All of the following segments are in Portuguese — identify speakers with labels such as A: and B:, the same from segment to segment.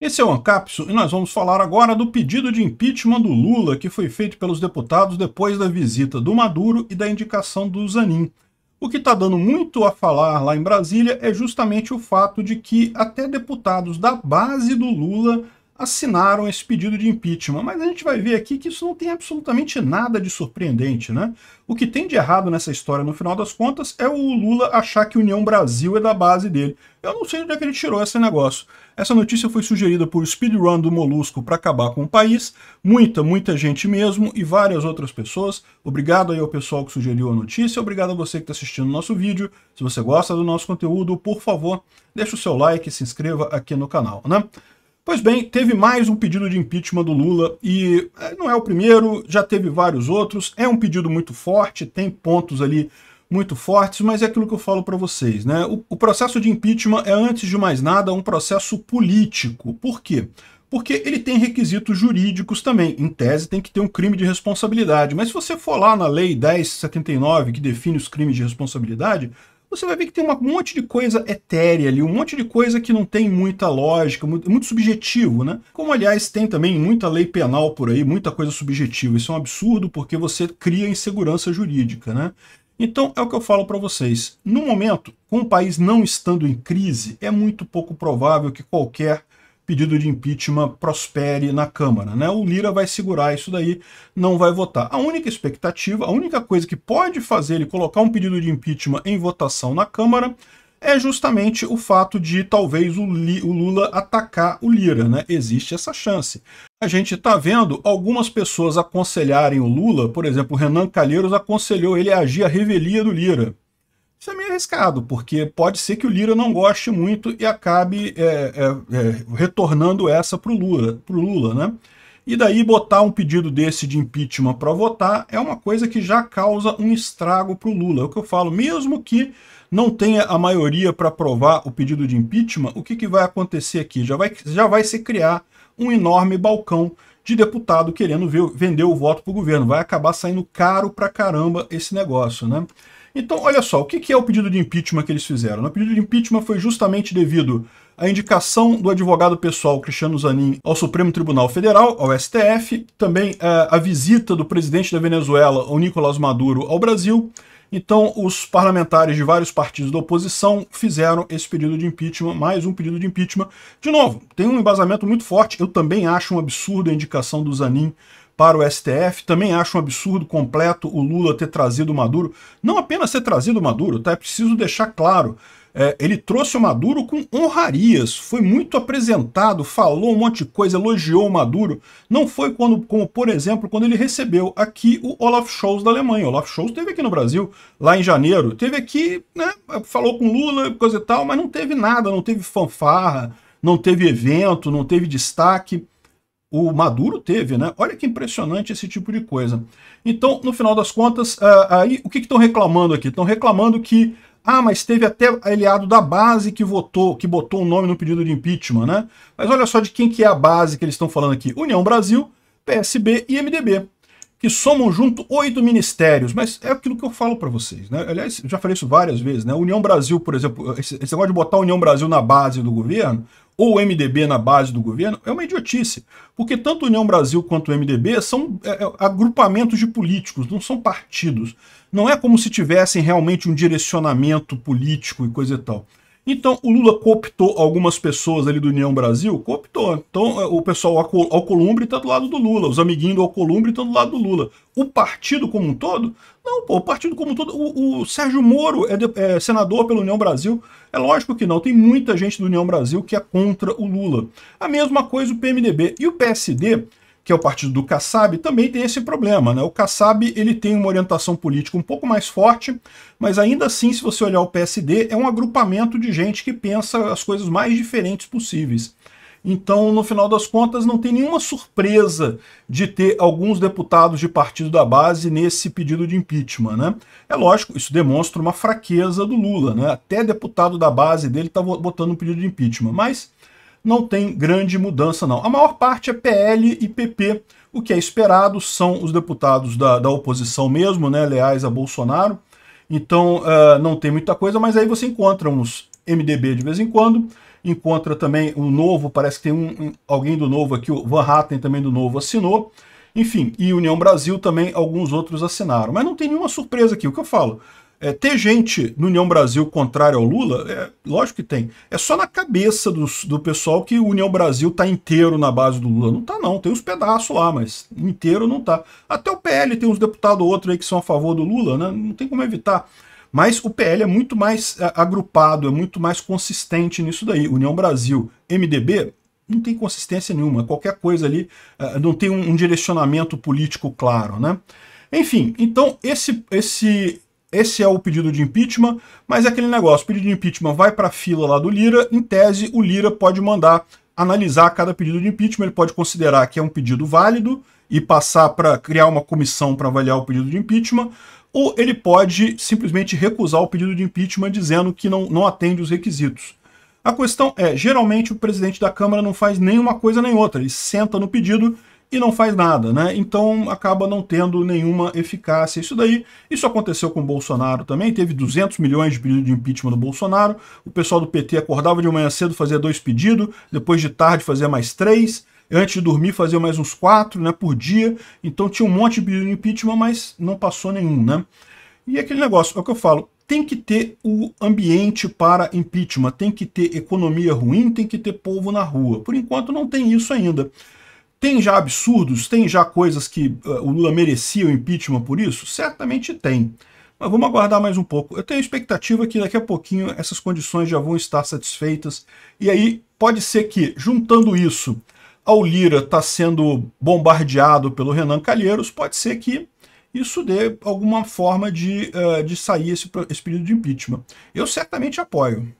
A: Esse é o Ancapso e nós vamos falar agora do pedido de impeachment do Lula que foi feito pelos deputados depois da visita do Maduro e da indicação do Zanin. O que está dando muito a falar lá em Brasília é justamente o fato de que até deputados da base do Lula assinaram esse pedido de impeachment. Mas a gente vai ver aqui que isso não tem absolutamente nada de surpreendente, né? O que tem de errado nessa história, no final das contas, é o Lula achar que União Brasil é da base dele. Eu não sei de onde é que ele tirou esse negócio. Essa notícia foi sugerida por Speedrun do Molusco para acabar com o país. Muita, muita gente mesmo e várias outras pessoas. Obrigado aí ao pessoal que sugeriu a notícia. Obrigado a você que está assistindo o nosso vídeo. Se você gosta do nosso conteúdo, por favor, deixa o seu like e se inscreva aqui no canal, né? Pois bem, teve mais um pedido de impeachment do Lula e é, não é o primeiro, já teve vários outros. É um pedido muito forte, tem pontos ali muito fortes, mas é aquilo que eu falo para vocês, né? O, o, processo de impeachment é, antes de mais nada, um processo político. Por quê? Porque ele tem requisitos jurídicos também. Em tese, tem que ter um crime de responsabilidade. Mas se você for lá na Lei 1079, que define os crimes de responsabilidade, você vai ver que tem um monte de coisa etérea ali, um monte de coisa que não tem muita lógica, muito, muito subjetivo, né? Como, aliás, tem também muita lei penal por aí, muita coisa subjetiva. Isso é um absurdo porque você cria insegurança jurídica, né? Então, é o que eu falo para vocês. No momento, com o país não estando em crise, é muito pouco provável que qualquer pedido de impeachment prospere na Câmara. Né? O Lira vai segurar isso daí, não vai votar. A única expectativa, a única coisa que pode fazer ele colocar um pedido de impeachment em votação na Câmara é justamente o fato de talvez o, Lula atacar o Lira, né? Existe essa chance. A gente está vendo algumas pessoas aconselharem o Lula, por exemplo, o Renan Calheiros aconselhou ele a agir à revelia do Lira. Isso é meio arriscado, porque pode ser que o Lira não goste muito e acabe é, é, é retornando essa para o Lula, pro Lula, né? E daí botar um pedido desse de impeachment para votar é uma coisa que já causa um estrago para o Lula. É o que eu falo, mesmo que não tenha a maioria para aprovar o pedido de impeachment, o que, que vai acontecer aqui? Já vai, já vai se criar um enorme balcão de deputado querendo ver, vender o voto para o governo. Vai acabar saindo caro para caramba esse negócio, né? Então, olha só, o que é o pedido de impeachment que eles fizeram? O pedido de impeachment foi justamente devido à indicação do advogado pessoal Cristiano Zanin ao Supremo Tribunal Federal, ao STF, também eh, a visita do presidente da Venezuela, o Nicolás Maduro, ao Brasil, então, os parlamentares de vários partidos da oposição fizeram esse pedido de impeachment, mais um pedido de impeachment. De novo, tem um embasamento muito forte. Eu também acho um absurdo a indicação do Zanin para o STF. Também acho um absurdo completo o Lula ter trazido o Maduro. Não apenas ter trazido o Maduro, tá? É preciso deixar claro é, ele trouxe o Maduro com honrarias, foi muito apresentado, falou um monte de coisa, elogiou o Maduro. Não foi quando, como, por exemplo, quando ele recebeu aqui o Olaf Scholz da Alemanha. O Olaf Scholz teve aqui no Brasil, lá em janeiro. Teve aqui, né, falou com Lula, coisa e tal, mas não teve nada, não teve fanfarra, não teve evento, não teve destaque o Maduro teve, né? Olha que impressionante esse tipo de coisa. Então, no final das contas, é, aí o que estão reclamando aqui? Estão reclamando que ah, mas teve até aliado da base que votou, que botou o um nome no pedido de impeachment, né? Mas olha só de quem que é a base que eles estão falando aqui. União Brasil, PSB e MDB, que somam junto oito ministérios. Mas é aquilo que eu falo para vocês, né? Aliás, já falei isso várias vezes, né? União Brasil, por exemplo, esse negócio de botar a União Brasil na base do governo, ou o MDB na base do governo é uma idiotice, porque tanto União Brasil quanto o MDB são é, é, agrupamentos de políticos, não são partidos. Não é como se tivessem realmente um direcionamento político e coisa e tal. Então, o Lula cooptou algumas pessoas ali do União Brasil? Cooptou. Então, é, o pessoal Alcolumbre está do lado do Lula, os amiguinhos do Alcolumbre estão do lado do Lula. O partido como um todo? Não, pô, o partido como um todo. O, o Sérgio Moro é, de, é, senador pela União Brasil? É lógico que não. Tem muita gente do União Brasil que é contra o Lula. A mesma coisa o PMDB. E o PSD que é o partido do Kassab, também tem esse problema. Né? O Kassab ele tem uma orientação política um pouco mais forte, mas ainda assim, se você olhar o PSD, é um agrupamento de gente que pensa as coisas mais diferentes possíveis. Então, no final das contas, não tem nenhuma surpresa de ter alguns deputados de partido da base nesse pedido de impeachment, né? É lógico, isso demonstra uma fraqueza do Lula, né? Até deputado da base dele está botando um pedido de impeachment, mas não tem grande mudança, não. A maior parte é PL e PP. O que é esperado são os deputados da, da oposição mesmo, né, leais a Bolsonaro. Então uh, não tem muita coisa, mas aí você encontra uns MDB de vez em quando, encontra também o novo, parece que tem um, alguém do novo aqui, o Van Hatten também do novo assinou. Enfim, e União Brasil também alguns outros assinaram. Mas não tem nenhuma surpresa aqui, o que eu falo. É, ter gente no União Brasil contrária ao Lula, é, lógico que tem. É só na cabeça do, do pessoal que o União Brasil tá inteiro na base do Lula. Não tá não, tem uns pedaços lá, mas inteiro não tá. Até o PL tem uns deputados ou outro aí que são a favor do Lula, né? Não tem como evitar. Mas o PL é muito mais é, agrupado, é muito mais consistente nisso daí. União Brasil, MDB, não tem consistência nenhuma. Qualquer coisa ali é, não tem um, um direcionamento político claro, né? Enfim, então esse, esse esse é o pedido de impeachment, mas é aquele negócio, o pedido de impeachment vai para a fila lá do Lira, em tese o Lira pode mandar analisar cada pedido de impeachment, ele pode considerar que é um pedido válido e passar para criar uma comissão para avaliar o pedido de impeachment, ou ele pode simplesmente recusar o pedido de impeachment dizendo que não, não atende os requisitos. A questão é, geralmente o presidente da Câmara não faz nenhuma coisa nem outra, ele senta no pedido e não faz nada, né? Então acaba não tendo nenhuma eficácia. Isso daí, isso aconteceu com o Bolsonaro também, teve 200 milhões de pedido de impeachment do Bolsonaro, o pessoal do PT acordava de manhã cedo, fazer dois pedidos, depois de tarde fazer mais três, antes de dormir fazer mais uns quatro né, por dia, então tinha um monte de pedido de impeachment, mas não passou nenhum, né? E é aquele negócio, é o que eu falo, tem que ter o ambiente para impeachment, tem que ter economia ruim, tem que ter povo na rua. Por enquanto não tem isso ainda. Tem já absurdos? Tem já coisas que uh, o Lula merecia o impeachment por isso? Certamente tem. Mas vamos aguardar mais um pouco. Eu tenho expectativa que daqui a pouquinho essas condições já vão estar satisfeitas. E aí pode ser que, juntando isso ao Lira estar tá sendo bombardeado pelo Renan Calheiros, pode ser que isso dê alguma forma de, uh, de sair esse, esse período de impeachment. Eu certamente apoio.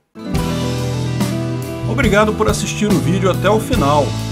A: Obrigado por assistir o vídeo até o final.